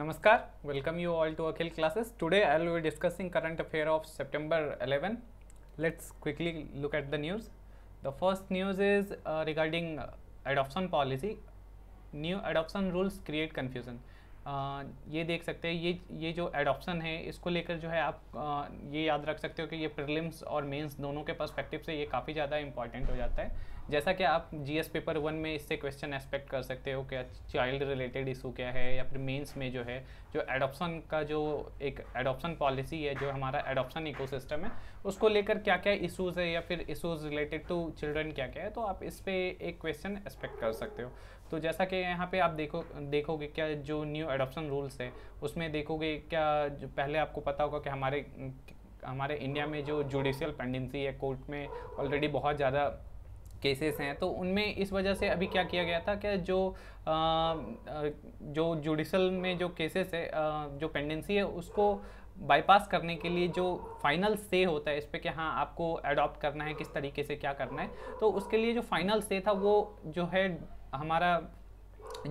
Namaskar, welcome you all to Akhil classes. Today I will be discussing current affair of September 11. Let's quickly look at the news. The first news is uh, regarding uh, adoption policy. New adoption rules create confusion. ये देख सकते हैं ये ये जो adoption है इसको लेकर जो है आप ये याद रख सकते हो कि ये प्रिलिम्स और मेंस दोनों के पर्सपेक्टिव से ये काफ़ी ज़्यादा इंपॉर्टेंट हो जाता है जैसा कि आप जीएस पेपर वन में इससे क्वेश्चन एक्सपेक्ट कर सकते हो कि चाइल्ड रिलेटेड इशू क्या है या फिर मेंस में जो है जो एडॉप्शन का जो एक एडॉप्शन पॉलिसी है जो हमारा एडॉप्शन इको है उसको लेकर क्या क्या इशूज़ है या फिर इशूज़ रिलेटेड टू चिल्ड्रन क्या क्या है तो आप इस पर एक क्वेश्चन एक्सपेक्ट कर सकते हो तो जैसा कि यहाँ पे आप देखो देखोगे क्या जो न्यू एडोपशन रूल्स है उसमें देखोगे क्या जो पहले आपको पता होगा कि हमारे हमारे इंडिया में जो जुडिशियल पेंडेंसी है कोर्ट में ऑलरेडी बहुत ज़्यादा केसेस हैं तो उनमें इस वजह से अभी क्या किया गया था कि जो आ, जो जुडिशल में जो केसेस है जो पेंडेंसी है उसको बाईपास करने के लिए जो फाइनल से होता है इस पर कि हाँ आपको एडॉप्ट करना है किस तरीके से क्या करना है तो उसके लिए जो फाइनल से था वो जो है हमारा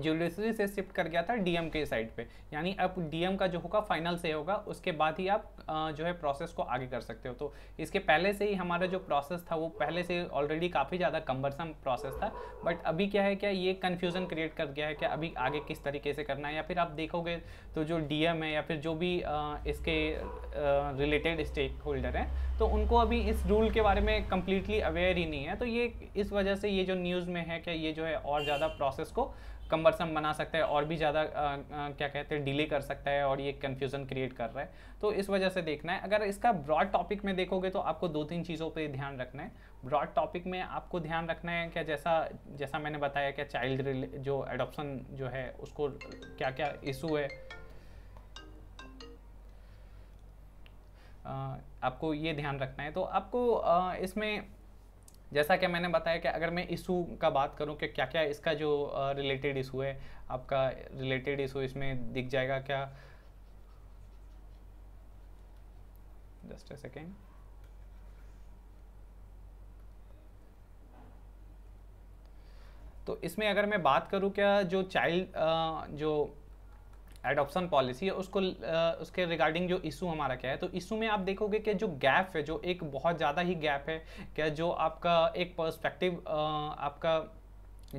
जुडिशरी से शिफ्ट कर गया था डीएम के साइड पे यानी अब डीएम का जो होगा फाइनल से होगा उसके बाद ही आप जो है प्रोसेस को आगे कर सकते हो तो इसके पहले से ही हमारा जो प्रोसेस था वो पहले से ऑलरेडी काफ़ी ज़्यादा कम्बरसम प्रोसेस था बट अभी क्या है क्या ये कन्फ्यूज़न क्रिएट कर गया है कि अभी आगे किस तरीके से करना है या फिर आप देखोगे तो जो डी है या फिर जो भी इसके रिलेटेड स्टेक होल्डर हैं तो उनको अभी इस रूल के बारे में कम्प्लीटली अवेयर ही नहीं है तो ये इस वजह से ये जो न्यूज़ में है क्या ये जो है और ज़्यादा प्रोसेस को कम्बरसम बना सकता है और भी ज़्यादा क्या कहते हैं डिले कर सकता है और ये कन्फ्यूज़न क्रिएट कर रहा है तो इस वजह से देखना है अगर इसका ब्रॉड टॉपिक में देखोगे तो आपको दो तीन चीज़ों पर ध्यान रखना है ब्रॉड टॉपिक में आपको ध्यान रखना है क्या जैसा जैसा मैंने बताया क्या चाइल्ड जो एडोप्शन जो है उसको क्या क्या इशू है आपको ये ध्यान रखना है तो आपको इसमें जैसा कि मैंने बताया कि अगर मैं इशू का बात करूं कि क्या क्या इसका जो रिलेटेड इशू है आपका रिलेटेड इशू इसमें दिख जाएगा क्या जस्ट ए सेकेंड तो इसमें अगर मैं बात करूं क्या जो चाइल्ड जो एडॉप्शन पॉलिसी है उसको उसके रिगार्डिंग जो इशू हमारा क्या है तो इशू में आप देखोगे कि जो गैप है जो एक बहुत ज़्यादा ही गैप है क्या जो आपका एक पर्सपेक्टिव आपका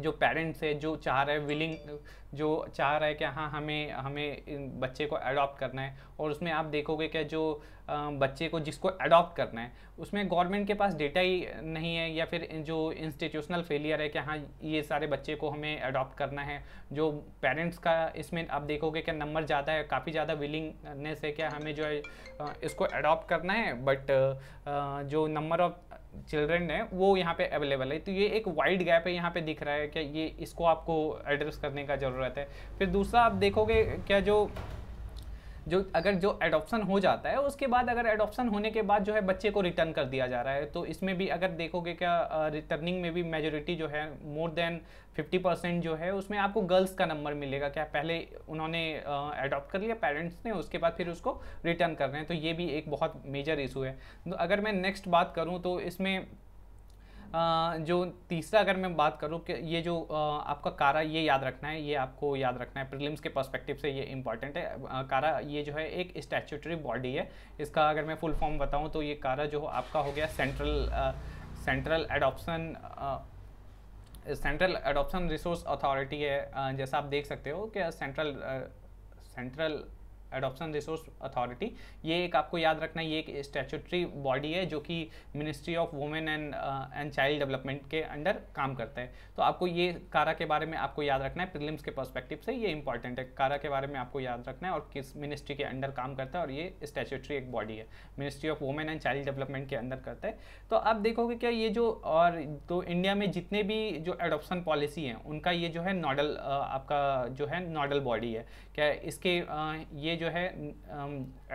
जो पेरेंट्स है जो चाह रहा है विलिंग जो चाह रहा है कि हाँ हमें हमें बच्चे को अडॉप्ट करना है और उसमें आप देखोगे कि जो बच्चे को जिसको अडॉप्ट करना है उसमें गवर्नमेंट के पास डेटा ही नहीं है या फिर जो इंस्टीट्यूशनल फेलियर है कि हाँ ये सारे बच्चे को हमें अडॉप्ट करना है जो पेरेंट्स का इसमें आप देखोगे कि नंबर ज़्यादा है काफ़ी ज़्यादा विलिंगनेस है क्या हमें जो है इसको अडॉप्ट करना है बट जो नंबर ऑफ चिल्ड्रेन है वो यहाँ पे अवेलेबल है तो ये एक वाइड गैप है यहाँ पे दिख रहा है क्या ये इसको आपको एड्रेस करने का ज़रूरत है फिर दूसरा आप देखोगे क्या जो जो अगर जो एडॉप्शन हो जाता है उसके बाद अगर एडॉप्शन होने के बाद जो है बच्चे को रिटर्न कर दिया जा रहा है तो इसमें भी अगर देखोगे क्या रिटर्निंग में भी मेजोरिटी जो है मोर देन 50 परसेंट जो है उसमें आपको गर्ल्स का नंबर मिलेगा क्या पहले उन्होंने एडॉप्ट कर लिया पेरेंट्स ने उसके बाद फिर उसको रिटर्न कर रहे हैं तो ये भी एक बहुत मेजर इशू है तो अगर मैं नेक्स्ट बात करूँ तो इसमें जो तीसरा अगर मैं बात करूँ कि ये जो आपका कारा ये याद रखना है ये आपको याद रखना है प्रिलिम्स के पर्सपेक्टिव से ये इंपॉर्टेंट है कारा ये जो है एक स्टैचूटरी बॉडी है इसका अगर मैं फुल फॉर्म बताऊँ तो ये कारा जो आपका हो गया central central adoption central adoption resource authority है जैसा आप देख सकते हो कि central central adoption resource authority ये एक आपको याद रखना ये एक स्टैचूटरी बॉडी है जो कि ministry of women and and child development के अंडर काम करते हैं तो आपको ये कारा के बारे में आपको याद रखना है प्रिलिम्स के पर्सपेक्टिव से ये इंपॉर्टेंट है कारा के बारे में आपको याद रखना है और किस मिनिस्ट्री के अंडर काम करता है और ये स्टैचूटरी एक बॉडी है ministry of women and child development के अंदर करता है तो आप देखोगे क्या ये जो और तो इंडिया में जितने भी जो एडोपन पॉलिसी हैं उनका ये जो है नॉडल uh, आपका जो है नॉडल बॉडी है क्या इसके uh, ये जो जो है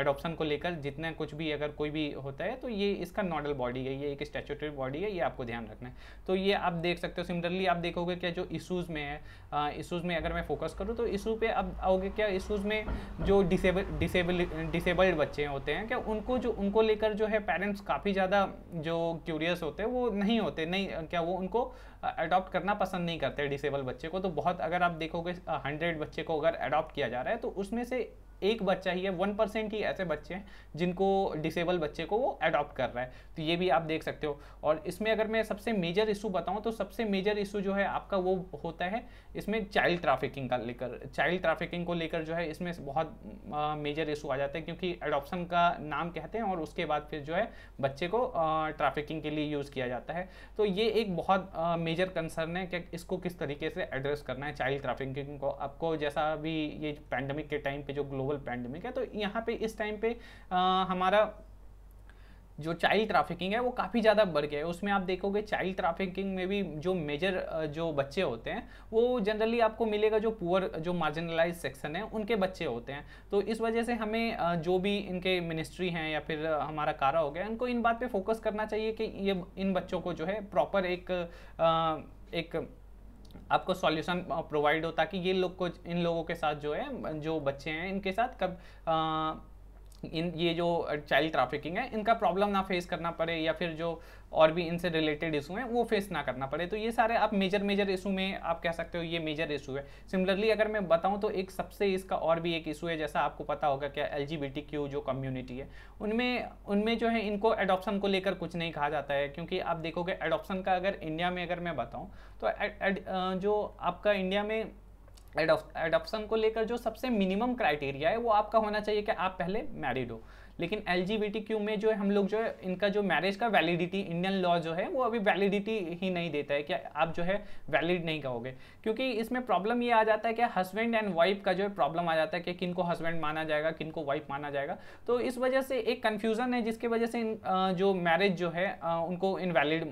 एडोप्शन को लेकर जितना कुछ भी अगर कोई भी होता है तो ये इसका नॉडल बॉडी है ये एक स्टेचुटरी बॉडी है ये आपको ध्यान रखना है तो ये आप देख सकते हो सिमिलरली आप देखोगे क्या जो इशूज़ में है इशूज़ में अगर मैं फोकस करूँ तो इशू पे अब आओगे क्या इशूज़ में जो डिसेबल डिसेबल डिसेबल्ड बच्चे होते हैं क्या उनको जो उनको लेकर जो है पेरेंट्स काफ़ी ज़्यादा जो क्यूरियस होते हैं वो नहीं होते नहीं क्या वो उनको अडॉप्ट करना पसंद नहीं करते डिसेबल बच्चे को तो बहुत अगर आप देखोगे हंड्रेड बच्चे को अगर अडॉप्ट किया जा रहा है तो उसमें से एक बच्चा ही है वन परसेंट ही ऐसे बच्चे हैं जिनको डिसेबल बच्चे को वो अडॉप्ट कर रहा है तो ये भी आप देख सकते हो और इसमें अगर मैं सबसे मेजर इशू बताऊँ तो सबसे मेजर इशू जो है आपका वो होता है इसमें चाइल्ड ट्राफिकिंग का लेकर चाइल्ड ट्राफिकिंग को लेकर जो है इसमें बहुत मेजर इशू आ जाता है क्योंकि अडॉप्शन का नाम कहते हैं और उसके बाद फिर जो है बच्चे को ट्राफिकिंग के लिए यूज़ किया जाता है तो ये एक बहुत मेजर कंसर्न है कि इसको किस तरीके से एड्रेस करना है चाइल्ड ट्राफिकिंग को आपको जैसा भी ये पैंडमिक के टाइम पे जो ग्लोबल ग्लोबल पैंडमिक है तो यहाँ पे इस टाइम पे आ, हमारा जो चाइल्ड ट्रैफिकिंग है वो काफ़ी ज़्यादा बढ़ गया है उसमें आप देखोगे चाइल्ड ट्रैफिकिंग में भी जो मेजर जो बच्चे होते हैं वो जनरली आपको मिलेगा जो पुअर जो मार्जिनलाइज सेक्शन है उनके बच्चे होते हैं तो इस वजह से हमें जो भी इनके मिनिस्ट्री हैं या फिर हमारा कारा हो गया इनको इन बात पर फोकस करना चाहिए कि ये इन बच्चों को जो है प्रॉपर एक एक आपको सॉल्यूशन प्रोवाइड होता कि ये लोग को इन लोगों के साथ जो है जो बच्चे हैं इनके साथ कब आ, इन ये जो चाइल्ड ट्रैफिकिंग है इनका प्रॉब्लम ना फेस करना पड़े या फिर जो और भी इनसे रिलेटेड इशू हैं वो फेस ना करना पड़े तो ये सारे आप मेजर मेजर इशू में आप कह सकते हो ये मेजर इशू है सिमिलरली अगर मैं बताऊँ तो एक सबसे इसका और भी एक इशू है जैसा आपको पता होगा क्या एल जो कम्युनिटी है उनमें उनमें जो है इनको एडोप्शन को लेकर कुछ नहीं कहा जाता है क्योंकि आप देखोगे एडोप्शन का अगर इंडिया में अगर मैं बताऊँ तो एड, एड, जो आपका इंडिया में एडोप्शन को लेकर जो सबसे मिनिमम क्राइटेरिया है वो आपका होना चाहिए कि आप पहले मैरिड हो लेकिन एल क्यू में जो है हम लोग जो है इनका जो मैरिज का वैलिडिटी इंडियन लॉ जो है वो अभी वैलिडिटी ही नहीं देता है कि आप जो है वैलिड नहीं कहोगे क्योंकि इसमें प्रॉब्लम ये आ जाता है कि हस्बैंड एंड वाइफ का जो है प्रॉब्लम आ जाता है कि किन को हस्बैंड माना जाएगा किन को वाइफ माना जाएगा तो इस वजह से एक कन्फ्यूज़न है जिसकी वजह से जो मैरिज जो है उनको इनवैलिड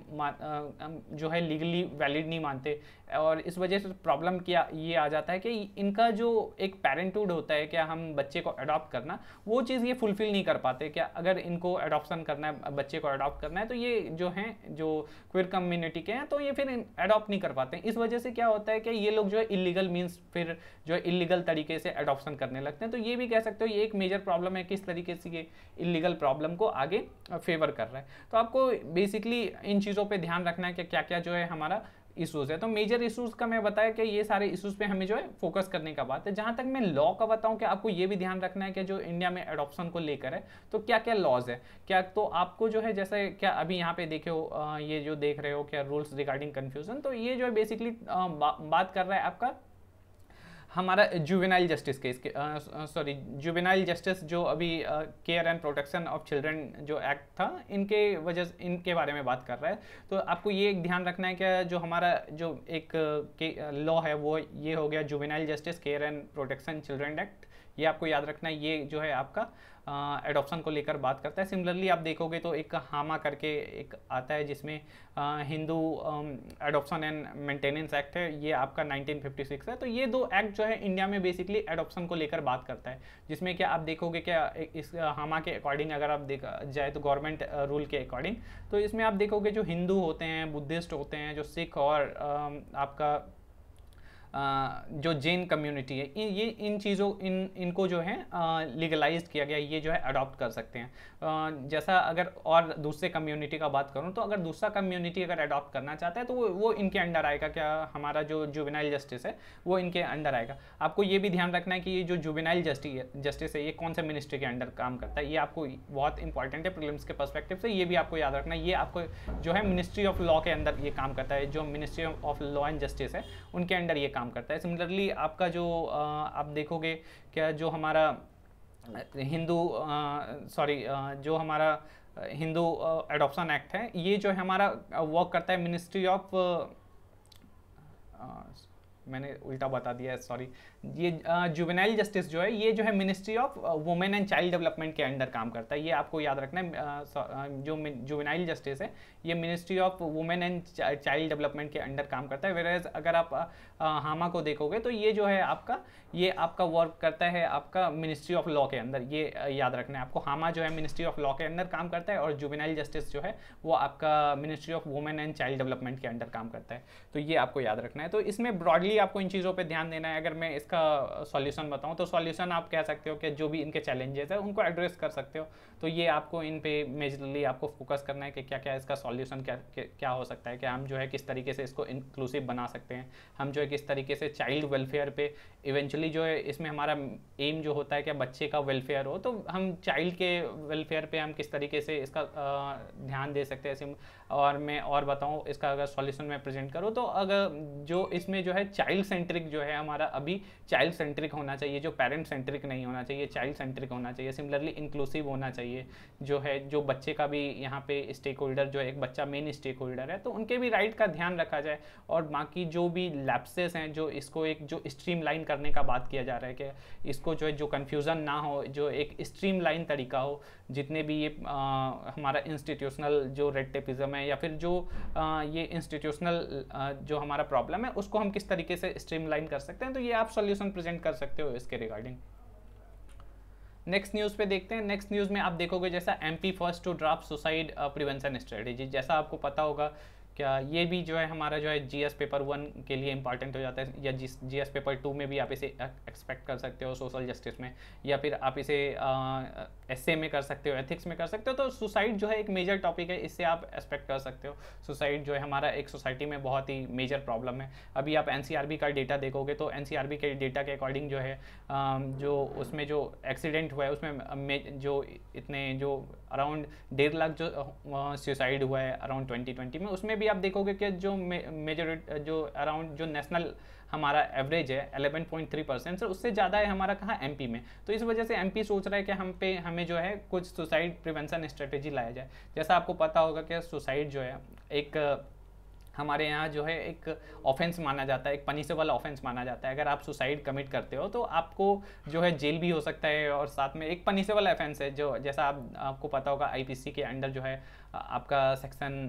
जो है लीगली वैलिड नहीं मानते और इस वजह से प्रॉब्लम किया ये आ जाता है कि इनका जो एक पेरेंटहुड होता है क्या हम बच्चे को अडॉप्ट करना वो चीज़ ये फुलफ़िल नहीं कर पाते क्या अगर इनको अडॉप्शन करना है बच्चे को अडॉप्ट करना है तो ये जो हैं जो क्विर कम्युनिटी के हैं तो ये फिर अडॉप्ट नहीं कर पाते इस वजह से क्या होता है कि ये लोग जो है इलीगल मीन्स फिर जो है इलीगल तरीके से अडॉप्शन करने लगते हैं तो ये भी कह सकते हो ये एक मेजर प्रॉब्लम है किस तरीके से ये इलीगल प्रॉब्लम को आगे फेवर कर रहा है तो आपको बेसिकली इन चीज़ों पर ध्यान रखना है कि क्या क्या जो है हमारा इशूज़ है तो मेजर इशूज़ का मैं बताया कि ये सारे इशूज़ पे हमें जो है फोकस करने का बात है जहाँ तक मैं लॉ का बताऊँ कि आपको ये भी ध्यान रखना है कि जो इंडिया में एडोप्शन को लेकर है तो क्या क्या लॉज है क्या तो आपको जो है जैसे क्या अभी यहाँ पे देखे हो ये जो देख रहे हो क्या रूल्स रिगार्डिंग कन्फ्यूजन तो ये जो है बेसिकली बा, बात कर रहा है आपका हमारा जुबेनाइल जस्टिस केस के सॉरी जुबेनाइल जस्टिस जो अभी care and protection of children जो एक्ट था इनके वजह इनके बारे में बात कर रहा है तो आपको ये एक ध्यान रखना है कि जो हमारा जो एक लॉ uh, uh, है वो ये हो गया juvenile justice care and protection children act ये आपको याद रखना है ये जो है आपका एडॉप्शन को लेकर बात करता है सिमिलरली आप देखोगे तो एक हामा करके एक आता है जिसमें Hindu adoption and maintenance act है ये आपका 1956 है तो ये दो एक्ट जो है इंडिया में बेसिकली एडॉप्शन को लेकर बात करता है जिसमें क्या आप देखोगे क्या इस हामा के अकॉर्डिंग अगर आप देखा जाए तो गवर्नमेंट रूल के अकॉर्डिंग तो इसमें आप देखोगे जो हिंदू होते हैं बुद्धिस्ट होते हैं जो सिख और आपका जो जैन कम्युनिटी है ये इन चीज़ों इन इनको जो है लीगलाइज किया गया ये जो है अडॉप्ट कर सकते हैं जैसा अगर और दूसरे कम्युनिटी का बात करूँ तो अगर दूसरा कम्युनिटी अगर अडॉप्ट करना चाहता है तो वो, वो इनके अंडर आएगा क्या हमारा जो जुबेनाइल जस्टिस है वो इनके अंडर आएगा आपको ये भी ध्यान रखना है कि ये जो जुबिनाइल जस्टिस है ये कौन से मिनिस्ट्री के अंडर काम करता है ये आपको बहुत इंपॉर्टेंट है प्रिलिम्स के परस्पेक्टिव से ये भी आपको याद रखना है ये आपको जो है मिनिस्ट्री ऑफ लॉ के अंदर ये काम करता है जो ministry of law and justice है उनके अंडर ये काम काम करता है सिमिलरली आपका जो आप देखोगे क्या जो हमारा हिंदू सॉरी जो हमारा हिंदू एडॉप्शन एक्ट है ये जो है हमारा वर्क करता है मिनिस्ट्री ऑफ मैंने उल्टा बता दिया है सॉरी ये जुवेनाइल जस्टिस जो है ये जो है ministry of women and child development के अंडर काम करता है ये आपको याद रखना है जो जुवेनाइल जस्टिस है ये ministry of women and child development के अंडर काम करता है वेरज अगर आप हामा को देखोगे तो ये जो है आपका ये आपका वर्क करता है आपका मिनिस्ट्री ऑफ लॉ के अंदर ये याद रखना है आपको हामा जो है मिनिस्ट्री ऑफ लॉ के अंदर काम करता है और जुवेनाइल जस्टिस जो है वो आपका ministry of women and child development के अंडर काम करता है तो ये आपको याद रखना है तो इसमें ब्रॉडली आपको इन चीज़ों पर ध्यान देना है अगर मैं इसका सॉल्यूशन बताऊँ तो सॉल्यूशन आप कह सकते हो कि जो भी इनके चैलेंजेस है उनको एड्रेस कर सकते हो तो ये आपको इन पे मेजरली आपको फोकस करना है कि क्या क्या इसका सॉल्यूशन क्या क्या हो सकता है कि हम जो है किस तरीके से इसको इंक्लूसिव बना सकते हैं हम जो है किस तरीके से चाइल्ड वेलफेयर पे इवेंचुअली जो है इसमें हमारा एम जो होता है कि बच्चे का वेलफेयर हो तो हम चाइल्ड के वेलफेयर पर हम किस तरीके से इसका ध्यान दे सकते हैं और मैं और बताऊँ इसका अगर सॉल्यूशन मैं प्रेजेंट करूँ तो अगर जो इसमें जो है चाइल्ड सेंट्रिक जो है हमारा अभी चाइल्ड सेंट्रिक होना चाहिए जो पेरेंट सेंट्रिक नहीं होना चाहिए चाइल्ड सेंट्रिक होना चाहिए सिमिलरली इंक्लूसिव होना चाहिए जो है जो बच्चे का भी यहाँ पे स्टेक होल्डर जो है एक बच्चा मेन स्टेक होल्डर है तो उनके भी राइट का ध्यान रखा जाए और बाकी जो भी लैप्सेस हैं जो इसको एक जो स्ट्रीम लाइन करने का बात किया जा रहा है कि इसको जो है जो कन्फ्यूज़न ना हो जो एक स्ट्रीम लाइन तरीका हो जितने भी ये आ, हमारा इंस्टीट्यूशनल जो रेड टेपिज़म है या फिर जो आ, ये इंस्टीट्यूशनल जो हमारा प्रॉब्लम है उसको हम किस तरीके से स्ट्रीम लाइन कर सकते हैं तो ये आप सोल्यूशन सिचुएशन प्रेजेंट कर सकते हो इसके रिगार्डिंग नेक्स्ट न्यूज़ पे देखते हैं नेक्स्ट न्यूज़ में आप देखोगे जैसा MP first to draft suicide prevention strategy जैसा आपको पता होगा क्या ये भी जो है हमारा जो है जीएस पेपर वन के लिए इंपॉर्टेंट हो जाता है या जीएस पेपर टू में भी आप इसे एक्सपेक्ट कर सकते हो सोशल जस्टिस में या फिर आप इसे ए में कर सकते हो एथिक्स में कर सकते हो तो सुसाइड जो है एक मेजर टॉपिक है इससे आप एक्सपेक्ट कर सकते हो सुसाइड जो है हमारा एक सोसाइटी में बहुत ही मेजर प्रॉब्लम है अभी आप एन का डेटा देखोगे तो एन के डेटा के अकॉर्डिंग जो है जो उसमें जो एक्सीडेंट हुआ है उसमें जो इतने जो अराउंड डेढ़ लाख जो सुसाइड हुआ है अराउंड ट्वेंटी में उसमें भी भी आप देखोगे कि जो मेजोरिट जो अराउंड जो नेशनल हमारा एवरेज है 11.3 परसेंट सर उससे ज़्यादा है हमारा कहाँ एमपी में तो इस वजह से एमपी सोच रहा है कि हम पे हमें जो है कुछ सुसाइड प्रिवेंशन स्ट्रेटेजी लाया जाए जैसा आपको पता होगा कि सुसाइड जो है एक हमारे यहाँ जो है एक ऑफेंस माना जाता है एक पनिशेबल ऑफेंस माना जाता है अगर आप सुसाइड कमिट करते हो तो आपको जो है जेल भी हो सकता है और साथ में एक पनिशेबल ऑफेंस है जो जैसा आप आपको पता होगा आईपीसी के अंडर जो है आपका सेक्शन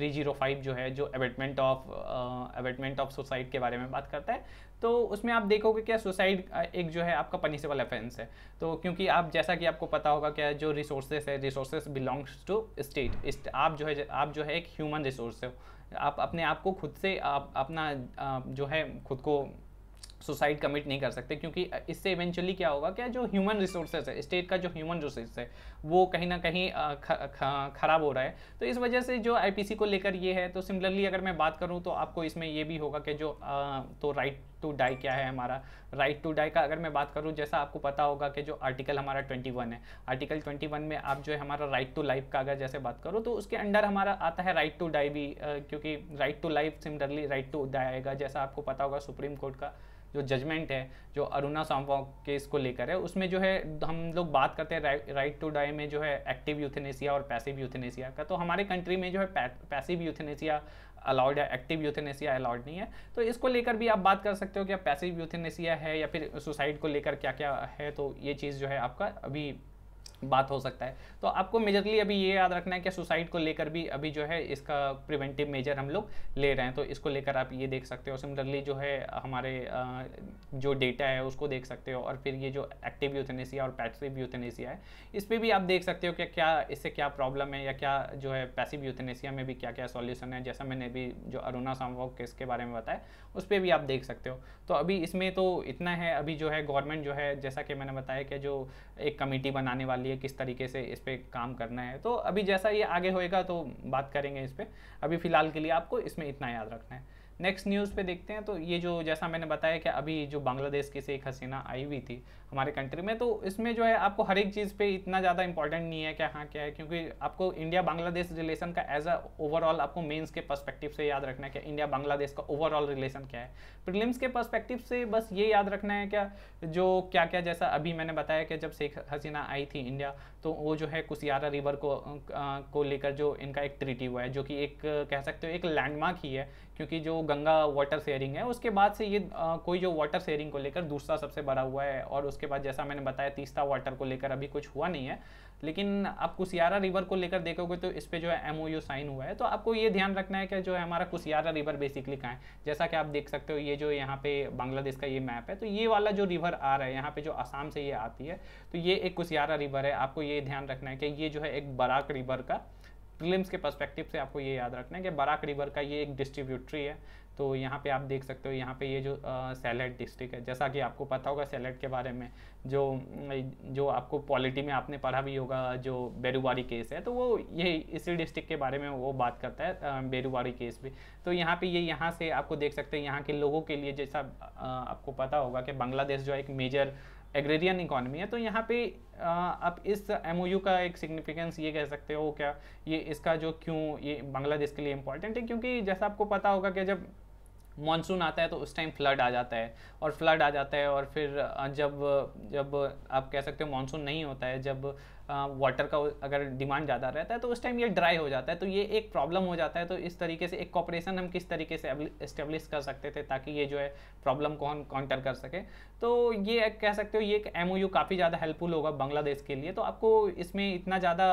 305 जो है जो abetment of abetment of suicide के बारे में बात करता है तो उसमें आप देखोगे क्या सुसाइड uh, एक जो है आपका पनिशेबल अफेंस है तो क्योंकि आप जैसा कि आपको पता होगा क्या जो रिसोर्सेस है रिसोर्सेस बिलोंग्स टू स्टेट आप जो है आप जो है एक ह्यूमन रिसोर्स हो आप अपने आप को खुद से आप अपना uh, जो है खुद को सुसाइड कमिट नहीं कर सकते क्योंकि इससे इवेंचुअली क्या होगा क्या जो ह्यूमन रिसोर्सेज है स्टेट का जो ह्यूमन रिसोर्स है वो कहीं ना कहीं ख़राब हो रहा है तो इस वजह से जो आईपीसी को लेकर ये है तो सिमिलरली अगर मैं बात करूँ तो आपको इसमें ये भी होगा कि जो तो राइट टू डाई क्या है हमारा राइट टू डाई का अगर मैं बात करूँ जैसा आपको पता होगा कि जो आर्टिकल हमारा ट्वेंटी है आर्टिकल ट्वेंटी वन में आप जो है हमारा राइट टू लाइफ का अगर जैसे बात करूँ तो उसके अंडर हमारा आता है राइट टू डाई भी क्योंकि right to life similarly right to die आएगा जैसा आपको पता होगा सुप्रीम कोर्ट का जो जजमेंट है जो अरुणा सांवा केस को लेकर है उसमें जो है हम लोग बात करते हैं राइट टू डाई में जो है एक्टिव यूथेनेसिया और पैसिव यूथेनेसिया का तो हमारे कंट्री में जो है पैसिव यूथेनेसिया अलाउड है एक्टिव यूथेनेसिया अलाउड नहीं है तो इसको लेकर भी आप बात कर सकते हो कि पैसिव यूथेनेसिया है या फिर सुसाइड को लेकर क्या क्या है तो ये चीज़ जो है आपका अभी बात हो सकता है तो आपको मेजरली अभी ये याद रखना है कि सुसाइड को लेकर भी अभी जो है इसका प्रिवेंटिव मेजर हम लोग ले रहे हैं तो इसको लेकर आप ये देख सकते हो सिमिलरली जो है हमारे जो डेटा है उसको देख सकते हो और फिर ये जो एक्टिव यूथेनेसिया और पैसिव यूथेनेसिया है इस पर भी आप देख सकते हो कि क्या इससे क्या प्रॉब्लम है या क्या जो है पैसिव यूथेनेसिया में भी क्या क्या सॉल्यूशन है जैसा मैंने अभी जो अरुणा सामवा केस के बारे में बताया उस पर भी आप देख सकते हो तो अभी इसमें तो इतना है अभी जो है गवर्नमेंट जो है जैसा कि मैंने बताया कि जो एक कमेटी बनाने वाली चाहिए किस तरीके से इस पर काम करना है तो अभी जैसा ये आगे होएगा तो बात करेंगे इस पर अभी फ़िलहाल के लिए आपको इसमें इतना याद रखना है नेक्स्ट न्यूज़ पे देखते हैं तो ये जो जैसा मैंने बताया कि अभी जो बांग्लादेश की से एक हसीना आई हुई थी हमारे कंट्री में तो इसमें जो है आपको हर एक चीज़ पे इतना ज़्यादा इंपॉर्टेंट नहीं है कि हाँ क्या है क्योंकि आपको इंडिया बांग्लादेश रिलेशन का एज अ ओवरऑल आपको मेंस के पर्सपेक्टिव से याद रखना है कि इंडिया बांग्लादेश का ओवरऑल रिलेशन क्या है प्रिलिम्स के परस्पेक्टिव से बस ये याद रखना है क्या जो क्या क्या जैसा अभी मैंने बताया कि जब शेख हसीना आई थी इंडिया तो वो जो है कुसियारा रिवर को आ, को लेकर जो इनका एक ट्रीटी हुआ है जो कि एक कह सकते हो एक लैंडमार्क ही है क्योंकि जो गंगा वाटर शेयरिंग है उसके बाद से ये आ, कोई जो वाटर शेयरिंग को लेकर दूसरा सबसे बड़ा हुआ है और उसके बाद जैसा मैंने बताया तीसरा वाटर को लेकर अभी कुछ हुआ नहीं है लेकिन आप कुसियारा रिवर को लेकर देखोगे तो इस पर जो है एम साइन हुआ है तो आपको ये ध्यान रखना है कि जो है हमारा कुसियारा रिवर बेसिकली कहाँ है जैसा कि आप देख सकते हो ये जो यहाँ पे बांग्लादेश का ये मैप है तो ये वाला जो रिवर आ रहा है यहाँ पे जो आसाम से ये आती है तो ये एक कुसियारा रिवर है आपको ये ध्यान रखना है कि ये जो है एक बराक रिवर का प्रिलिम्स के पर्सपेक्टिव से आपको ये याद रखना है कि बराक रिवर का ये एक डिस्ट्रीब्यूटरी है तो यहाँ पे आप देख सकते हो यहाँ पे ये जो सैलेट डिस्ट्रिक्ट है जैसा कि आपको पता होगा सैलेट के बारे में जो जो आपको पॉलिटी में आपने पढ़ा भी होगा जो बेरुवारी केस है तो वो ये इसी डिस्ट्रिक्ट के बारे में वो बात करता है बेरुवारी केस भी तो यहाँ पे ये यह यहाँ से आपको देख सकते हैं यहाँ के लोगों के लिए जैसा आपको पता होगा कि बांग्लादेश जो है एक मेजर एग्रेरियन इकोनॉमी है तो यहाँ पे आप इस एमओयू का एक सिग्निफिकेंस ये कह सकते हो क्या ये इसका जो क्यों ये बांग्लादेश के लिए इम्पोर्टेंट है क्योंकि जैसा आपको पता होगा कि जब मानसून आता है तो उस टाइम फ्लड आ जाता है और फ्लड आ जाता है और फिर जब जब आप कह सकते हो मानसून नहीं होता है जब वाटर का अगर डिमांड ज़्यादा रहता है तो उस टाइम ये ड्राई हो जाता है तो ये एक प्रॉब्लम हो जाता है तो इस तरीके से एक कॉपरेशन हम किस तरीके से इस्टेब्लिश कर सकते थे ताकि ये जो है प्रॉब्लम को हम काउंटर कर सके तो ये कह सकते हो ये एक एम काफ़ी ज़्यादा हेल्पफुल होगा बांग्लादेश के लिए तो आपको इसमें इतना ज़्यादा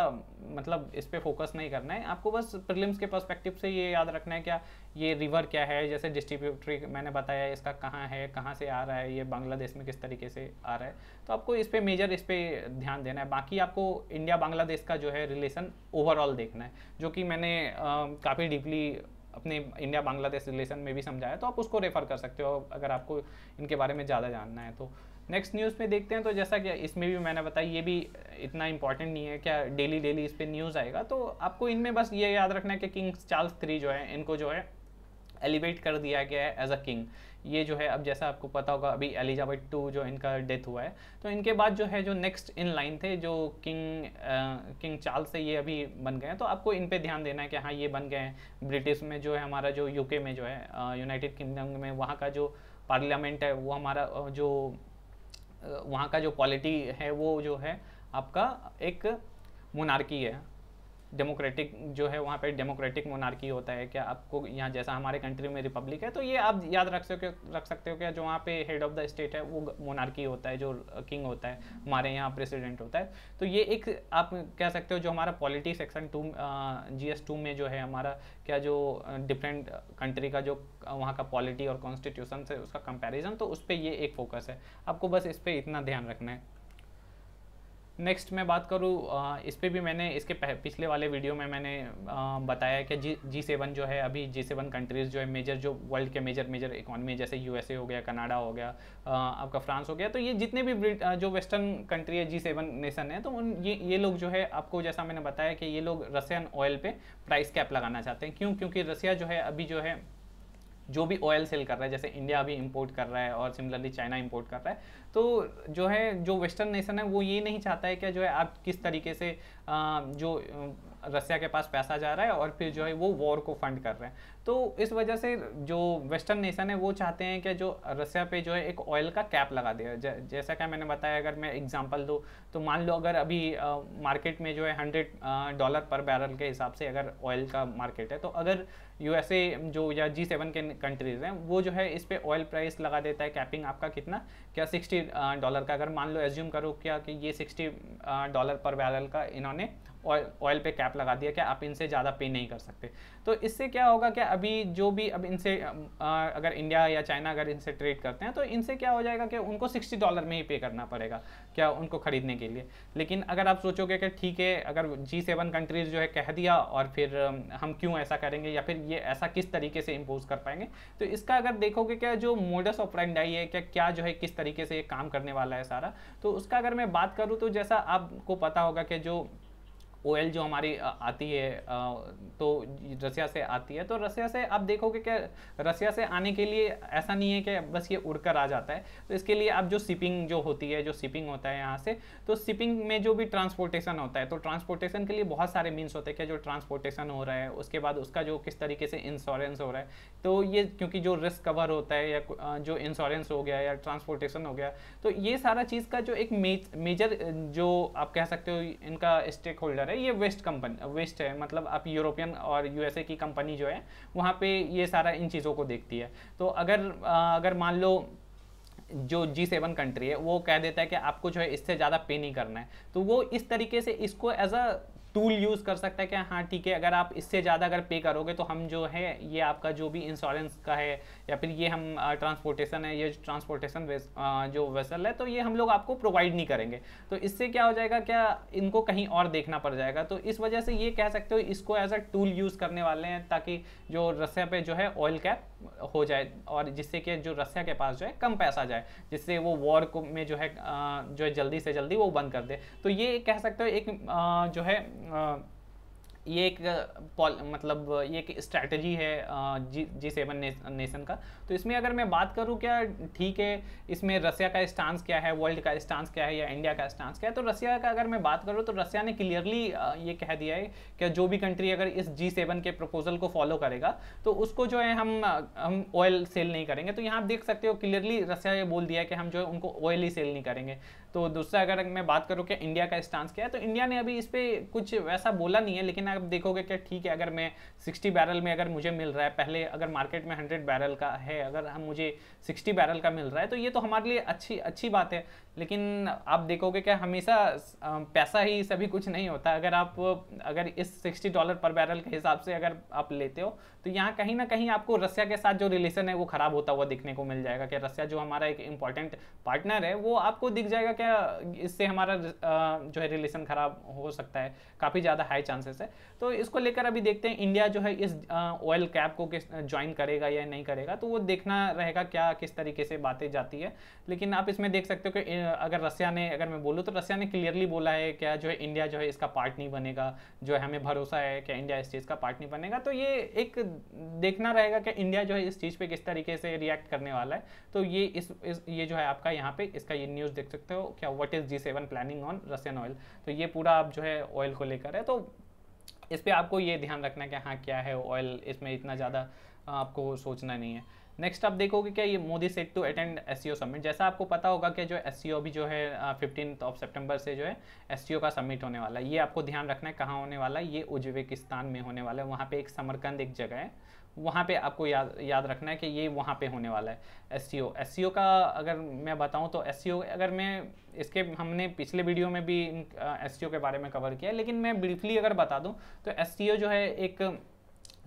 मतलब इस पर फोकस नहीं करना है आपको बस प्रिलिम्स के परस्पेक्टिव से ये याद रखना है क्या ये रिवर क्या है जैसे डिस्ट्रीब्यूटरी मैंने बताया इसका कहाँ है कहाँ से आ रहा है ये बांग्लादेश में किस तरीके से आ रहा है तो आपको इस पर मेजर इस पर ध्यान देना है बाकी आपको इंडिया बांग्लादेश का जो है रिलेशन ओवरऑल देखना है जो कि मैंने काफ़ी डीपली अपने इंडिया बांग्लादेश रिलेशन में भी समझाया तो आप उसको रेफ़र कर सकते हो अगर आपको इनके बारे में ज़्यादा जानना है तो नेक्स्ट न्यूज़ में देखते हैं तो जैसा कि इसमें भी मैंने बताया ये भी इतना इंपॉर्टेंट नहीं है क्या डेली डेली इस पर न्यूज़ आएगा तो आपको इनमें बस ये याद रखना है कि किंग्स चार्ल्स थ्री जो है इनको जो है एलिवेट कर दिया गया है एज अ किंग ये जो है अब जैसा आपको पता होगा अभी एलिजाबेथ टू जो इनका डेथ हुआ है तो इनके बाद जो है जो नेक्स्ट इन लाइन थे जो किंग किंग चार्ल्स से ये अभी बन गए हैं तो आपको इन पे ध्यान देना है कि हाँ ये बन गए हैं ब्रिटिश में जो है हमारा जो यूके में जो है यूनाइटेड किंगडम में वहाँ का जो पार्लियामेंट है वो हमारा जो वहाँ का जो पॉलिटी है वो जो है आपका एक मुनारकी है डेमोक्रेटिक जो है वहाँ पे डेमोक्रेटिक मोनार्की होता है क्या आपको यहाँ जैसा हमारे कंट्री में रिपब्लिक है तो ये आप याद रख हो रख सकते हो क्या जो वहाँ पे हेड ऑफ द स्टेट है वो मोनार्की होता है जो किंग होता है हमारे यहाँ प्रेसिडेंट होता है तो ये एक आप कह सकते हो जो हमारा polity section two G S two में जो है हमारा क्या जो डिफरेंट कंट्री का जो वहाँ का पॉलिटी और कॉन्स्टिट्यूशन से उसका कंपेरिजन तो उस पर ये एक फोकस है आपको बस इस पर इतना ध्यान रखना है नेक्स्ट मैं बात करूँ इस पर भी मैंने इसके पिछले वाले वीडियो में मैंने आ, बताया कि जी जी सेवन जो है अभी जी सेवन कंट्रीज़ जो है मेजर जो वर्ल्ड के मेजर मेजर इकोनॉमी जैसे यूएसए हो गया कनाडा हो गया आ, आपका फ्रांस हो गया तो ये जितने भी जो वेस्टर्न कंट्री है जी सेवन नेशन है तो उन ये ये लोग जो है आपको जैसा मैंने बताया कि ये लोग रसियन ऑयल पर प्राइस कैप लगाना चाहते हैं क्यों क्योंकि रसिया जो है अभी जो है जो भी ऑयल सेल कर रहा है जैसे इंडिया अभी इम्पोर्ट कर रहा है और सिमिलरली चाइना इम्पोर्ट कर रहा है तो जो है जो वेस्टर्न नेशन है वो ये नहीं चाहता है कि जो है आप किस तरीके से जो रसिया के पास पैसा जा रहा है और फिर जो है वो वॉर को फंड कर रहे हैं तो इस वजह से जो वेस्टर्न नेशन है वो चाहते हैं कि जो रसिया पे जो है एक ऑयल का कैप लगा दिया जैसा क्या मैंने बताया अगर मैं एग्जांपल दूँ तो मान लो अगर अभी मार्केट में जो है हंड्रेड डॉलर पर बैरल के हिसाब से अगर ऑयल का मार्केट है तो अगर यूएसए जो या जी सेवन के कंट्रीज़ हैं वो जो है इस पर ऑयल प्राइस लगा देता है कैपिंग आपका कितना क्या सिक्सटी डॉलर का अगर मान लो एज्यूम करो क्या कि ये सिक्सटी डॉलर पर बैरल का इन्होंने ऑयल पे कैप लगा दिया क्या आप इनसे ज़्यादा पे नहीं कर सकते तो इससे क्या होगा कि अभी जो भी अब इनसे अगर इंडिया या चाइना अगर इनसे ट्रेड करते हैं तो इनसे क्या हो जाएगा कि उनको सिक्सटी डॉलर में ही पे करना पड़ेगा क्या उनको ख़रीदने के लिए लेकिन अगर आप सोचोगे कि ठीक है अगर जी सेवन कंट्रीज़ जो है कह दिया और फिर हम क्यों ऐसा करेंगे या फिर ये ऐसा किस तरीके से इम्पोज कर पाएंगे तो इसका अगर देखोगे क्या जो मोडस ऑफ आई है क्या क्या जो है किस तरीके से ये काम करने वाला है सारा तो उसका अगर मैं बात करूँ तो जैसा आपको पता होगा कि जो ऑयल जो हमारी आती है तो रसिया से आती है तो रसिया से आप देखोगे कि रसिया से आने के लिए ऐसा नहीं है कि बस ये उड़कर आ जाता है तो इसके लिए आप जो शिपिंग जो होती है जो शिपिंग होता है यहाँ से तो शिपिंग में जो भी ट्रांसपोर्टेशन होता है तो ट्रांसपोर्टेशन के लिए बहुत सारे मीन्स होते हैं क्या जो ट्रांसपोर्टेशन हो रहा है उसके बाद उसका जो किस तरीके से इंश्योरेंस हो रहा है तो ये क्योंकि जो रिस्क कवर होता है या जो इंश्योरेंस हो गया या ट्रांसपोर्टेशन हो गया तो ये सारा चीज़ का जो एक मेजर जो आप कह सकते हो इनका स्टेक होल्डर है ये वेस्ट कंपनी वेस्ट है मतलब आप यूरोपियन और यूएसए की कंपनी जो है वहाँ पे ये सारा इन चीज़ों को देखती है तो अगर अगर मान लो जो जी सेवन कंट्री है वो कह देता है कि आपको जो है इससे ज़्यादा पे नहीं करना है तो वो इस तरीके से इसको एज अ टूल यूज़ कर सकता है क्या हाँ ठीक है अगर आप इससे ज़्यादा अगर पे करोगे तो हम जो है ये आपका जो भी इंश्योरेंस का है या फिर ये हम ट्रांसपोर्टेशन है ये ट्रांसपोर्टेशन वेस, जो वेसल है तो ये हम लोग आपको प्रोवाइड नहीं करेंगे तो इससे क्या हो जाएगा क्या इनको कहीं और देखना पड़ जाएगा तो इस वजह से ये कह सकते हो इसको एज अ टूल यूज़ करने वाले हैं ताकि जो रस्या पे जो है ऑयल कैप हो जाए और जिससे कि जो रस्या के पास जो है कम पैसा जाए जिससे वो वॉर को में जो है जो है जल्दी से जल्दी वो बंद कर दे तो ये कह सकते हो एक जो है uh, ये एक मतलब ये एक स्ट्रैटेजी है जी जी सेवन ने, नेशन का तो इसमें अगर मैं बात करूँ क्या ठीक है इसमें रसिया का स्टांस क्या है वर्ल्ड का स्टांस क्या है या इंडिया का स्टांस क्या है तो रसिया का अगर मैं बात करूँ तो रसिया ने क्लियरली ये कह दिया है कि जो भी कंट्री अगर इस जी सेवन के प्रपोजल को फॉलो करेगा तो उसको जो है हम हम ऑयल सेल नहीं करेंगे तो यहाँ आप देख सकते हो क्लियरली रसिया ये बोल दिया है कि हम जो है उनको ऑयल ही सेल नहीं करेंगे तो दूसरा अगर मैं बात करूँ कि इंडिया का स्टांस क्या है तो इंडिया ने अभी इस पर कुछ वैसा बोला नहीं है लेकिन आप देखोगे कि ठीक है अगर मैं 60 बैरल में अगर मुझे मिल रहा है पहले अगर मार्केट में 100 बैरल का है अगर हम मुझे 60 बैरल का मिल रहा है तो ये तो हमारे लिए अच्छी अच्छी बात है लेकिन आप देखोगे कि हमेशा पैसा ही सभी कुछ नहीं होता अगर आप अगर इस सिक्सटी डॉलर पर बैरल के हिसाब से अगर आप लेते हो तो यहाँ कहीं ना कहीं आपको रसिया के साथ जो रिलेशन है वो ख़राब होता हुआ दिखने को मिल जाएगा कि रसिया जो हमारा एक इम्पॉर्टेंट पार्टनर है वो आपको दिख जाएगा क्या इससे हमारा जो है रिलेशन ख़राब हो सकता है काफ़ी ज़्यादा हाई चांसेस है तो इसको लेकर अभी देखते हैं इंडिया जो है इस ऑयल कैप को किस ज्वाइन करेगा या नहीं करेगा तो वो देखना रहेगा क्या किस तरीके से बातें जाती है लेकिन आप इसमें देख सकते हो कि अगर रसिया ने अगर मैं बोलूँ तो रसिया ने क्लियरली बोला है क्या जो है इंडिया जो है इसका पार्ट नहीं बनेगा जो है हमें भरोसा है क्या इंडिया इस चीज़ का पार्ट नहीं बनेगा तो ये एक देखना रहेगा कि इंडिया जो है इस चीज़ पर किस तरीके से रिएक्ट करने वाला है तो ये इस, ये जो है आपका यहाँ पे इसका ये न्यूज़ देख सकते हो क्या what is G seven planning on Russian oil तो ये पूरा आप जो है ऑयल को लेकर है तो इस पर आपको ये ध्यान रखना है कि हाँ क्या है ऑयल इसमें इतना ज़्यादा आपको सोचना नहीं है नेक्स्ट आप देखोगे क्या ये Modi set to attend S summit जैसा आपको पता होगा कि जो एस भी जो है फिफ्टीन ऑफ सेप्टेम्बर से जो है एस का समिट होने वाला है ये आपको ध्यान रखना है कहाँ होने वाला है ये उज्बेकिस्तान में होने वाला है वहाँ पे एक समरकंद एक जगह है वहाँ पे आपको याद याद रखना है कि ये वहाँ पे होने वाला है एस सी का अगर मैं बताऊँ तो एस अगर मैं इसके हमने पिछले वीडियो में भी एस के बारे में कवर किया लेकिन मैं ब्रीफली अगर बता दूँ तो एस जो है एक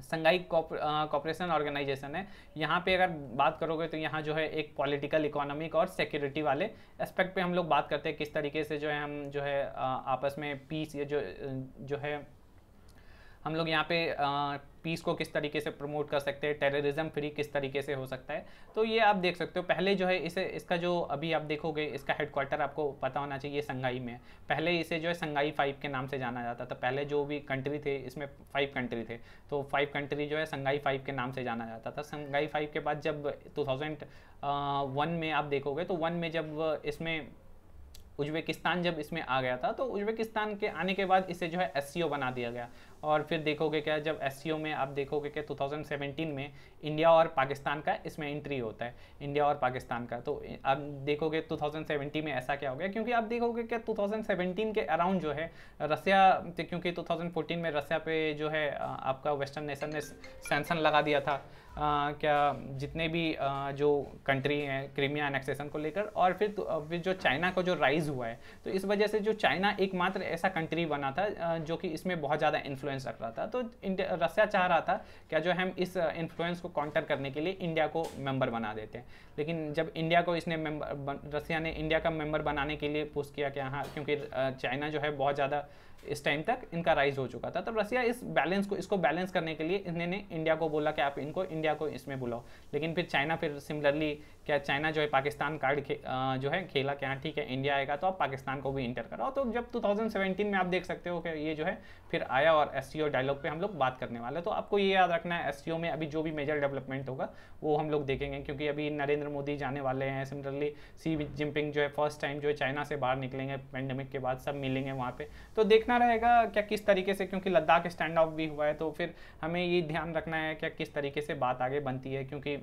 संघाई कॉपरेशन ऑर्गेनाइजेशन है यहाँ पे अगर बात करोगे तो यहाँ जो है एक पॉलिटिकल इकोनॉमिक और सिक्योरिटी वाले एस्पेक्ट पे हम लोग बात करते हैं किस तरीके से जो है हम जो है आपस में पीस ये जो जो है हम लोग यहाँ पे पीस को किस तरीके से प्रमोट कर सकते हैं टेररिज्म फ्री किस तरीके से हो सकता है तो ये आप देख सकते हो पहले जो है इसे इसका जो अभी आप देखोगे इसका हेडक्वार्टर आपको पता होना चाहिए संघाई में पहले इसे जो है संघाई फाइव के नाम से जाना जाता था पहले जो भी कंट्री थे इसमें फाइव कंट्री थे तो फाइव कंट्री जो है संघाई फाइव के नाम से जाना जाता था संघाई फाइव के बाद जब टू वन में आप देखोगे तो वन में जब इसमें उज्बेकिस्तान जब इसमें आ गया था तो उज्बेकिस्तान के आने के बाद इसे जो है एस बना दिया गया और फिर देखोगे क्या जब एस में आप देखोगे क्या 2017 में इंडिया और पाकिस्तान का इसमें एंट्री होता है इंडिया और पाकिस्तान का तो आप देखोगे 2017 में ऐसा क्या हो गया क्योंकि आप देखोगे क्या 2017 के अराउंड जो है रसिया क्योंकि 2014 में रसिया पे जो है आपका वेस्टर्न नेशन ने सेंसन लगा दिया था आ, क्या जितने भी आ, जो कंट्री हैं क्रीमिया एनेक्सेशन को लेकर और फिर तो, फिर जो चाइना का जो राइज़ हुआ है तो इस वजह से जो चाइना एकमात्र ऐसा कंट्री बना था जो कि इसमें बहुत ज़्यादा इन्फ्लुएंस इन्फ्लुएंस रख रहा था तो रसिया चाह रहा था क्या जो हम इस इन्फ्लुएंस को काउंटर करने के लिए इंडिया को मेंबर बना देते हैं लेकिन जब इंडिया को इसने मेंबर रसिया ने इंडिया का मेंबर बनाने के लिए पुश किया कि हाँ क्योंकि चाइना जो है बहुत ज़्यादा इस टाइम तक इनका राइज हो चुका था तब रसिया इस बैलेंस को इसको बैलेंस करने के लिए इन्होंने इंडिया को बोला कि आप इनको इंडिया को इसमें बुलाओ लेकिन फिर चाइना फिर सिमिलरली क्या चाइना जो है पाकिस्तान कार्ड जो है खेला कि हाँ ठीक है इंडिया आएगा तो आप पाकिस्तान को भी इंटर कराओ तो जब टू में आप देख सकते हो कि ये जो है फिर आया और एस डायलॉग पर हम लोग बात करने वाले तो आपको ये याद रखना है एस में अभी जो भी मेजर डेवलपमेंट होगा वो हम लोग देखेंगे क्योंकि अभी नरेंद्र मोदी जाने वाले हैं सिमिलरली सी जिनपिंग जो है फर्स्ट टाइम जो है चाइना से बाहर निकलेंगे पेंडेमिक के बाद सब मिलेंगे वहाँ पर तो देखना देखना रहेगा क्या किस तरीके से क्योंकि लद्दाख स्टैंड ऑफ भी हुआ है तो फिर हमें ये ध्यान रखना है क्या किस तरीके से बात आगे बनती है क्योंकि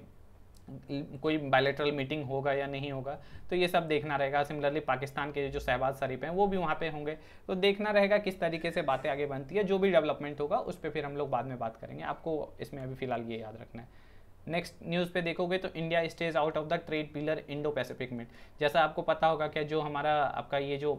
कोई बायलेटरल मीटिंग होगा या नहीं होगा तो ये सब देखना रहेगा सिमिलरली पाकिस्तान के जो शहबाज शरीफ हैं वो भी वहाँ पे होंगे तो देखना रहेगा किस तरीके से बातें आगे बनती है जो भी डेवलपमेंट होगा उस पर फिर हम लोग बाद में बात करेंगे आपको इसमें अभी फिलहाल ये याद रखना है नेक्स्ट न्यूज़ पे देखोगे तो India stays out of the trade pillar Indo Pacific में जैसा आपको पता होगा कि जो हमारा आपका ये जो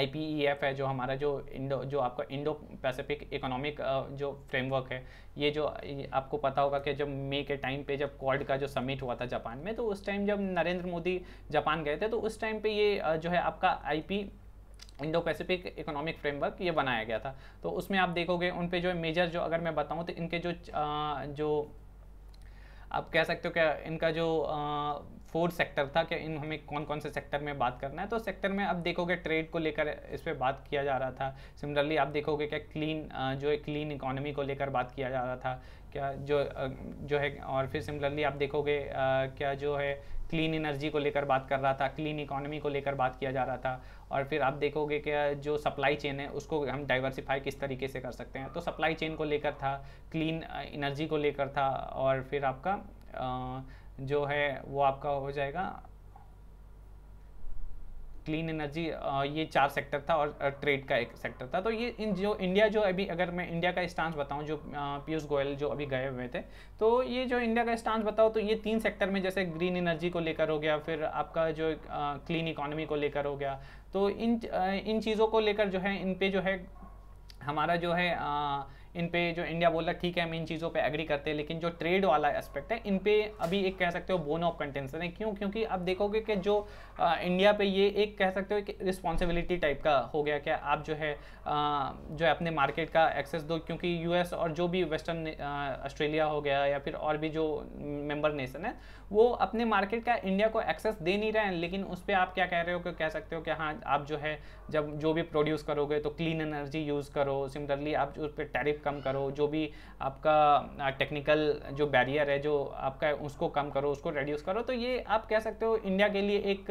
आई e है जो हमारा जो इंडो जो आपका इंडो पैसिफिक इकोनॉमिक जो फ्रेमवर्क है ये जो आपको पता होगा कि जब मे के टाइम पे जब क्वाड का जो समिट हुआ था जापान में तो उस टाइम जब नरेंद्र मोदी जापान गए थे तो उस टाइम पे ये जो है आपका I Indo Pacific economic framework ये बनाया गया था तो उसमें आप देखोगे उन पर जो है मेजर जो अगर मैं बताऊँ तो इनके जो जो आप कह सकते हो क्या इनका जो फोर सेक्टर था कि इन हमें कौन कौन से सेक्टर में बात करना है तो सेक्टर में अब देखोगे ट्रेड को लेकर इस पर बात किया जा रहा था सिमिलरली आप देखोगे क्या क्लीन जो है क्लीन इकोनॉमी को लेकर बात किया जा रहा था क्या जो जो है और फिर सिमिलरली आप देखोगे क्या जो है क्लीन एनर्जी को लेकर बात कर रहा था क्लीन इकोनॉमी को लेकर बात किया जा रहा था और फिर आप देखोगे कि जो सप्लाई चेन है उसको हम डाइवर्सिफाई किस तरीके से कर सकते हैं तो सप्लाई चेन को लेकर था क्लीन एनर्जी को लेकर था और फिर आपका जो है वो आपका हो जाएगा क्लीन एनर्जी ये चार सेक्टर था और ट्रेड का एक सेक्टर था तो ये इन जो इंडिया जो अभी अगर मैं इंडिया का स्टांस बताऊं जो पीयूष गोयल जो अभी गए हुए थे तो ये जो इंडिया का स्टांस बताओ तो ये तीन सेक्टर में जैसे ग्रीन एनर्जी को लेकर हो गया फिर आपका जो क्लीन इकोनॉमी को लेकर हो गया तो इन इन चीज़ों को लेकर जो है इन पे जो है हमारा जो है आ, इन पे जो इंडिया बोल रहा है ठीक है हम इन चीज़ों पे एग्री करते हैं लेकिन जो ट्रेड वाला एस्पेक्ट है इन पे अभी एक कह सकते हो बोन ऑफ कंटेंस है क्यों क्योंकि आप देखोगे कि जो आ, इंडिया पे ये एक कह सकते हो कि रिस्पॉन्सिबिलिटी टाइप का हो गया क्या आप जो है आ, जो है अपने मार्केट का एक्सेस दो क्योंकि यू और जो भी वेस्टर्न ऑस्ट्रेलिया हो गया या फिर और भी जो मेम्बर नेशन है वो अपने मार्केट का इंडिया को एक्सेस दे नहीं रहे हैं लेकिन उस पर आप क्या कह रहे हो कि कह सकते हो कि हाँ आप जो है जब जो भी प्रोड्यूस करोगे तो क्लीन एनर्जी यूज़ करो सिमिलरली आप उस पर टैरिफ कम करो जो भी आपका टेक्निकल जो बैरियर है जो आपका उसको कम करो उसको रेड्यूस करो तो ये आप कह सकते हो इंडिया के लिए एक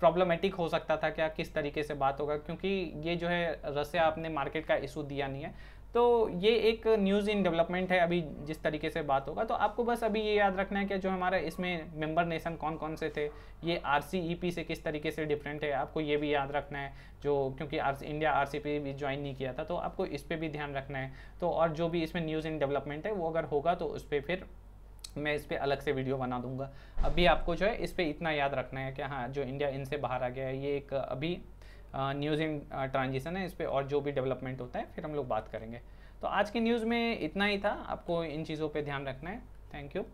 प्रॉब्लमेटिक हो सकता था क्या किस तरीके से बात होगा क्योंकि ये जो है रसिया आपने मार्केट का इशू दिया नहीं है तो ये एक न्यूज़ इन डेवलपमेंट है अभी जिस तरीके से बात होगा तो आपको बस अभी ये याद रखना है कि जो हमारा इसमें मेंबर नेशन कौन कौन से थे ये आर e से किस तरीके से डिफरेंट है आपको ये भी याद रखना है जो क्योंकि आर इंडिया आर भी ज्वाइन नहीं किया था तो आपको इस पर भी ध्यान रखना है तो और जो भी इसमें न्यूज़ इन डेवलपमेंट है वो अगर होगा तो उस पर फिर मैं इस पर अलग से वीडियो बना दूंगा अभी आपको जो है इस पर इतना याद रखना है कि हाँ जो इंडिया इनसे बाहर आ गया है ये एक अभी न्यूज़ इन ट्रांजिशन है इस पर और जो भी डेवलपमेंट होता है फिर हम लोग बात करेंगे तो आज की न्यूज़ में इतना ही था आपको इन चीज़ों पर ध्यान रखना है थैंक यू